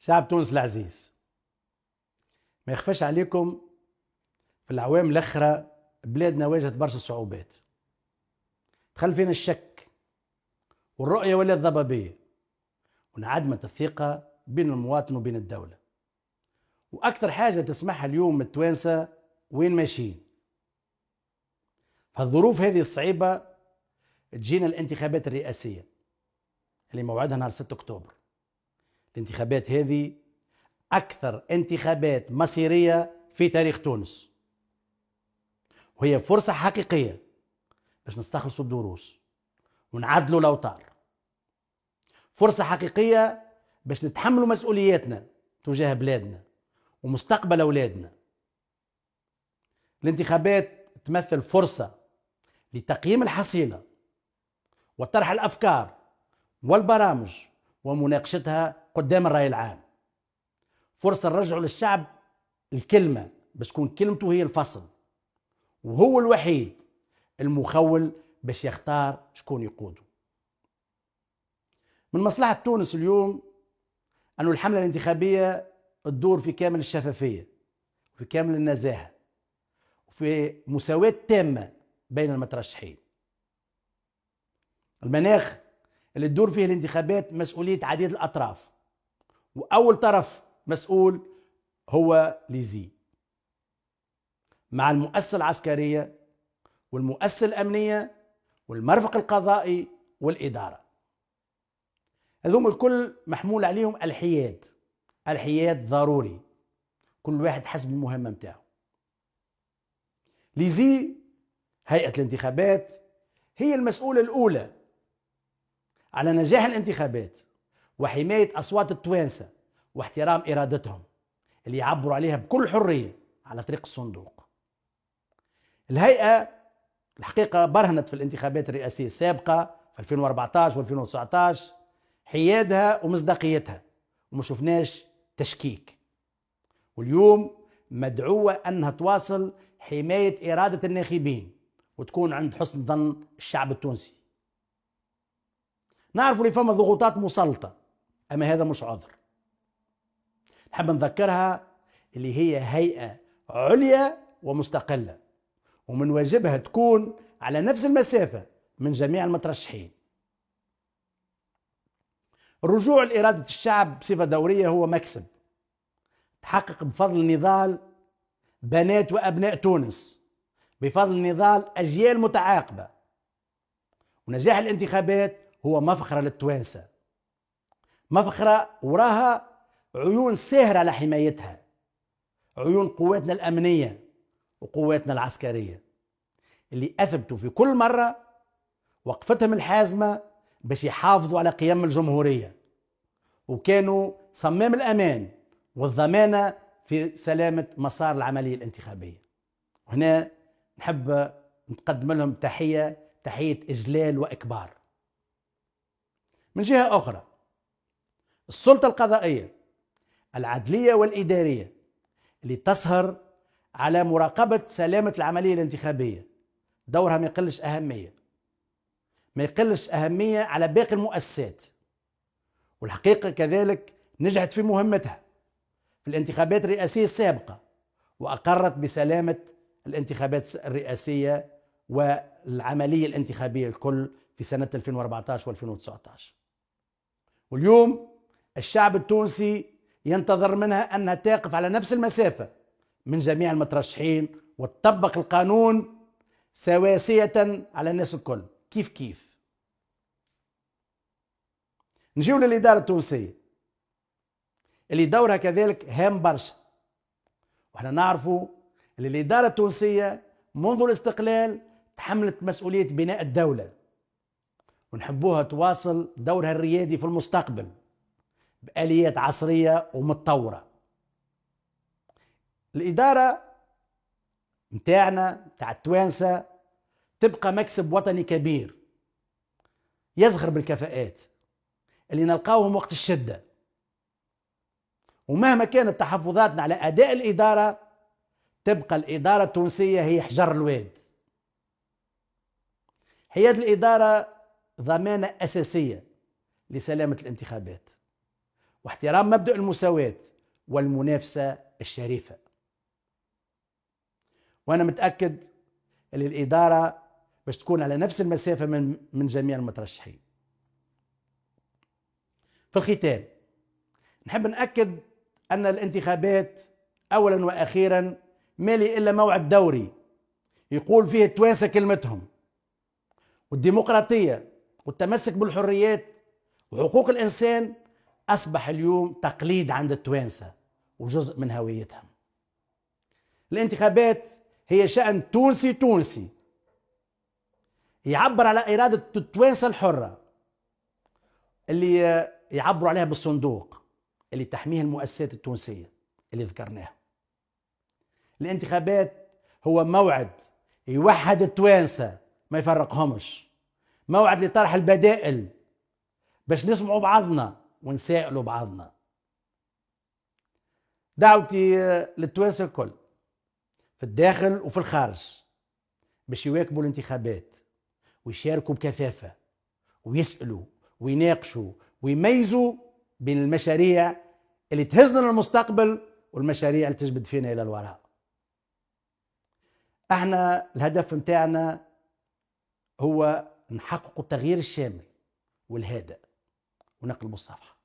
شعب تونس العزيز ما يخفاش عليكم في الاعوام الاخرة بلادنا واجهت برشا صعوبات دخل فينا الشك والرؤية ولا الضبابية وانعدمت الثقة بين المواطن وبين الدولة وأكثر حاجة تسمعها اليوم التوانسة وين ماشيين فالظروف هذه الصعيبة تجينا الانتخابات الرئاسية اللي موعدها نهار 6 أكتوبر الانتخابات هذه أكثر انتخابات مصيرية في تاريخ تونس وهي فرصة حقيقية باش نستخلصوا الدروس ونعدلوا الأوتار فرصة حقيقية باش نتحملوا مسؤولياتنا تجاه بلادنا ومستقبل أولادنا الانتخابات تمثل فرصة لتقييم الحصيلة وطرح الأفكار والبرامج ومناقشتها قدام الرأي العام فرصة نرجعوا للشعب الكلمة باش تكون كلمته هي الفصل وهو الوحيد المخول باش يختار شكون يقوده من مصلحة تونس اليوم أن الحملة الانتخابية تدور في كامل الشفافية وفي كامل النزاهة وفي مساواة تامة بين المترشحين المناخ اللي تدور فيه الانتخابات مسؤولية عديد الأطراف واول طرف مسؤول هو ليزي مع المؤسسه العسكريه والمؤسسه الامنيه والمرفق القضائي والاداره هذوم الكل محمول عليهم الحياد الحياد ضروري كل واحد حسب المهمه متاعه ليزي هيئه الانتخابات هي المسؤوله الاولى على نجاح الانتخابات وحماية أصوات التوانسة واحترام إرادتهم اللي يعبروا عليها بكل حرية على طريق الصندوق الهيئة الحقيقة برهنت في الانتخابات الرئاسية السابقة في 2014 و2019 حيادها ومصداقيتها وما شفناش تشكيك واليوم مدعوة أنها تواصل حماية إرادة الناخبين وتكون عند حسن ظن الشعب التونسي نعرف اللي فما ضغوطات مسلطة أما هذا مش عذر نحب نذكرها اللي هي هيئة عليا ومستقلة ومن واجبها تكون على نفس المسافة من جميع المترشحين الرجوع لإرادة الشعب بصفة دورية هو مكسب تحقق بفضل نضال بنات وأبناء تونس بفضل نضال أجيال متعاقبة ونجاح الانتخابات هو مفخرة للتوانسة مفخرة وراها عيون ساهرة على حمايتها عيون قواتنا الأمنية وقواتنا العسكرية اللي أثبتوا في كل مرة وقفتهم الحازمة باش يحافظوا على قيم الجمهورية وكانوا صمام الأمان والضمانة في سلامة مسار العملية الانتخابية وهنا نحب نتقدم لهم تحية تحية إجلال وإكبار من جهة أخرى السلطة القضائية العدلية والإدارية اللي تسهر على مراقبة سلامة العملية الانتخابية دورها ما يقلش أهمية ما يقلش أهمية على باقي المؤسسات والحقيقة كذلك نجحت في مهمتها في الانتخابات الرئاسية السابقة وأقرت بسلامة الانتخابات الرئاسية والعملية الانتخابية الكل في سنة 2014 و2019 واليوم الشعب التونسي ينتظر منها أنها تقف على نفس المسافة من جميع المترشحين وتطبق القانون سواسية على الناس الكل كيف كيف نجيو للإدارة التونسية اللي دورها كذلك هام برشا وحنا نعرفوا اللي الإدارة التونسية منذ الاستقلال تحملت مسؤولية بناء الدولة ونحبوها تواصل دورها الريادي في المستقبل باليات عصريه ومتطوره الاداره متاعنا متاع التوانسه تبقى مكسب وطني كبير يزخر بالكفاءات اللي نلقاوهم وقت الشده ومهما كانت تحفظاتنا على اداء الاداره تبقى الاداره التونسيه هي حجر الواد حياد الاداره ضمانه اساسيه لسلامه الانتخابات واحترام مبدأ المساواة والمنافسة الشريفة وأنا متأكد أن الإدارة باش تكون على نفس المسافة من, من جميع المترشحين في الختام نحب نأكد أن الانتخابات أولا وأخيرا مالي إلا موعد دوري يقول فيه التوانسة كلمتهم والديمقراطية والتمسك بالحريات وحقوق الإنسان أصبح اليوم تقليد عند التوانسة وجزء من هويتهم الانتخابات هي شأن تونسي تونسي يعبر على إرادة التوانسة الحرة اللي يعبروا عليها بالصندوق اللي تحميه المؤسسات التونسية اللي ذكرناها الانتخابات هو موعد يوحد التوانسة ما يفرقهمش موعد لطرح البدائل باش نسمعوا بعضنا ونسائلوا بعضنا دعوتي للتوانسة الكل في الداخل وفي الخارج باش يواكبوا الانتخابات ويشاركوا بكثافة ويسألوا ويناقشوا ويميزوا بين المشاريع اللي تهزنا للمستقبل والمشاريع اللي تجبد فينا إلى الوراء احنا الهدف متاعنا هو نحقق التغيير الشامل والهادئ ونقلب الصفحه